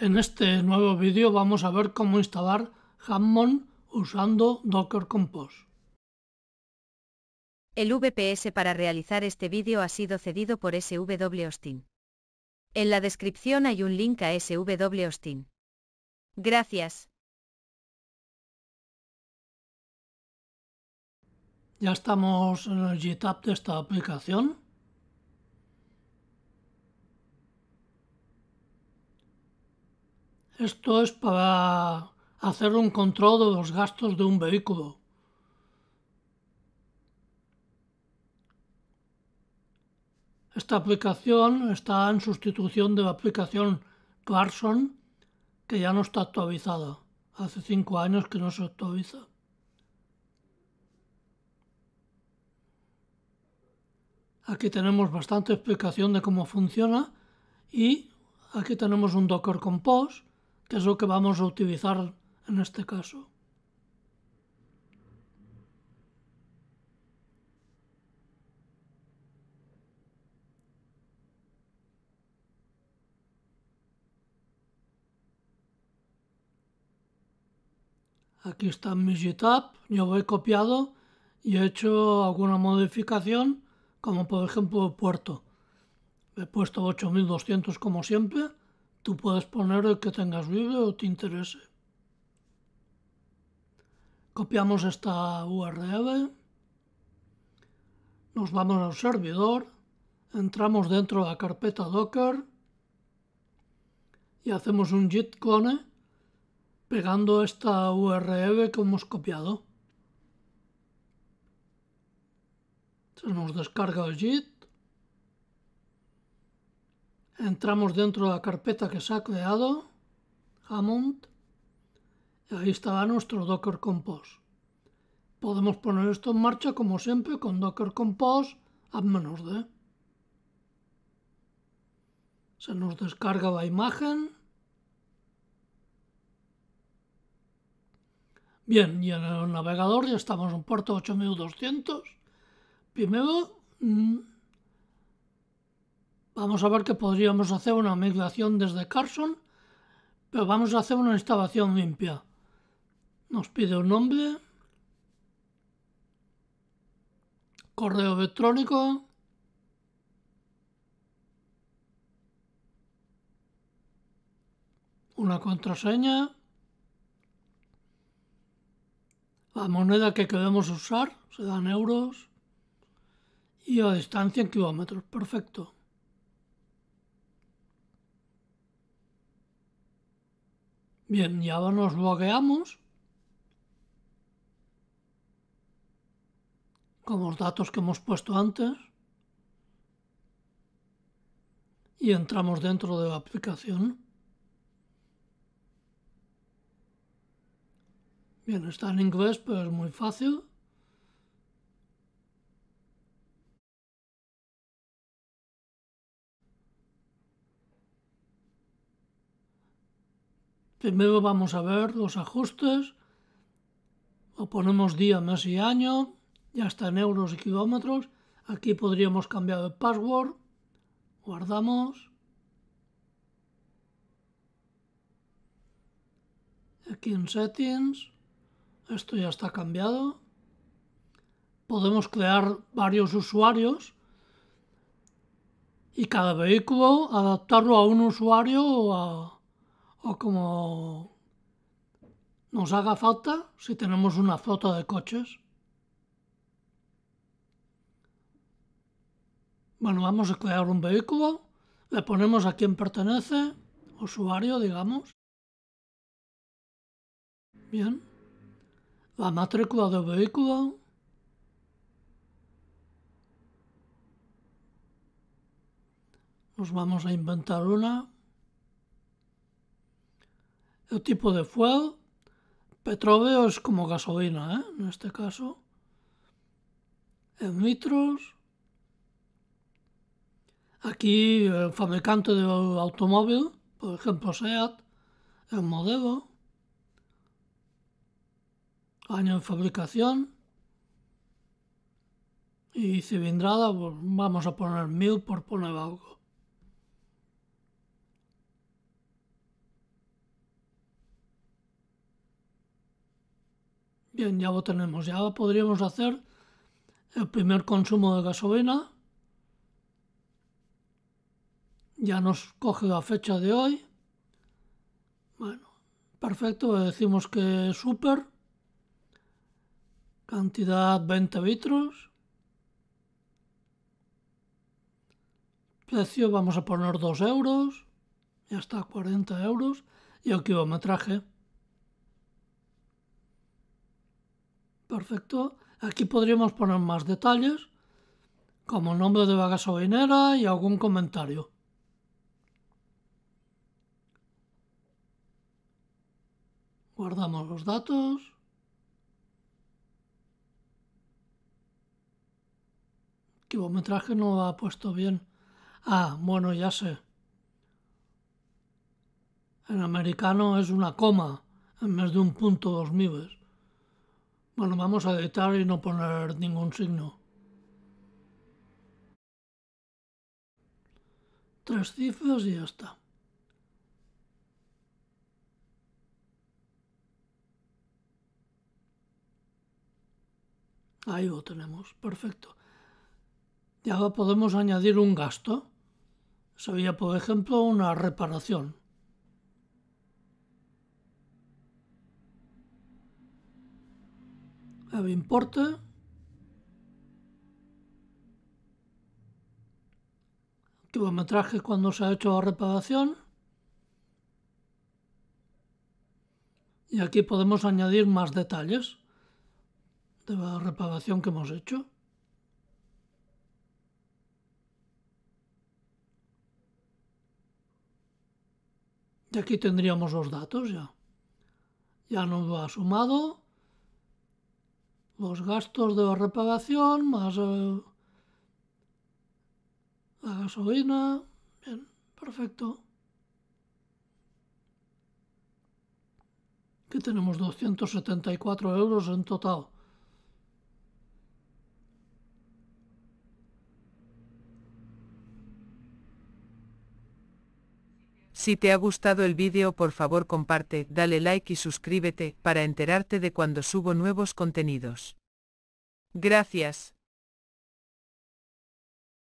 En este nuevo vídeo vamos a ver cómo instalar Hammond usando Docker Compose. El VPS para realizar este vídeo ha sido cedido por Austin. En la descripción hay un link a Austin. Gracias. Ya estamos en el GitHub de esta aplicación. Esto es para hacer un control de los gastos de un vehículo. Esta aplicación está en sustitución de la aplicación Carson que ya no está actualizada. Hace cinco años que no se actualiza. Aquí tenemos bastante explicación de cómo funciona y aquí tenemos un Docker Compose que es lo que vamos a utilizar en este caso. Aquí está mi GitHub, yo lo he copiado y he hecho alguna modificación, como por ejemplo el puerto. He puesto 8200 como siempre Tú puedes poner el que tengas vivo o te interese. Copiamos esta URL, nos vamos al servidor, entramos dentro de la carpeta Docker y hacemos un git clone pegando esta URL que hemos copiado. Se nos descarga el JIT Entramos dentro de la carpeta que se ha creado, Hammond, y ahí estaba nuestro Docker Compose. Podemos poner esto en marcha como siempre con Docker Compose a menos de. Se nos descarga la imagen. Bien, y en el navegador ya estamos en puerto 8200. Primero, mm, vamos a ver que podríamos hacer una migración desde Carson, pero vamos a hacer una instalación limpia. Nos pide un nombre, correo electrónico, una contraseña, la moneda que queremos usar, se dan euros, y la distancia en kilómetros, perfecto. Bien, y ahora nos logueamos con los datos que hemos puesto antes y entramos dentro de la aplicación. Bien, está en inglés, pero es muy fácil. Primero vamos a ver los ajustes. O ponemos día, mes y año. Ya está en euros y kilómetros. Aquí podríamos cambiar el password. Guardamos. Aquí en settings. Esto ya está cambiado. Podemos crear varios usuarios y cada vehículo adaptarlo a un usuario o a o como nos haga falta si tenemos una flota de coches. Bueno, vamos a crear un vehículo, le ponemos a quien pertenece, usuario, digamos. Bien. La matrícula del vehículo. Nos vamos a inventar una el tipo de fuel, petróleo es como gasolina, ¿eh? en este caso, en mitros. Aquí el fabricante de automóvil, por ejemplo SEAT, el modelo, año de fabricación y cilindrada, pues vamos a poner 1000 por poner algo. Bien, ya lo tenemos. ya podríamos hacer el primer consumo de gasolina. Ya nos coge la fecha de hoy. Bueno, perfecto. decimos que súper. Cantidad 20 litros. Precio vamos a poner 2 euros. Ya está, 40 euros. Y el kilometraje. Perfecto. Aquí podríamos poner más detalles, como nombre de la gasolinera y algún comentario. Guardamos los datos. Kilometraje no lo ha puesto bien. Ah, bueno, ya sé. En americano es una coma en vez de un punto dos miles. Bueno, vamos a editar y no poner ningún signo. Tres cifras y ya está. Ahí lo tenemos, perfecto. Ya ahora podemos añadir un gasto. Sería, por ejemplo, una reparación. Importe kilometraje cuando se ha hecho la reparación. Y aquí podemos añadir más detalles de la reparación que hemos hecho. Y aquí tendríamos los datos ya. Ya nos lo ha sumado los gastos de la reparación, más eh, la gasolina. Bien, perfecto. que tenemos 274 euros en total. Si te ha gustado el vídeo por favor comparte, dale like y suscríbete para enterarte de cuando subo nuevos contenidos. Gracias.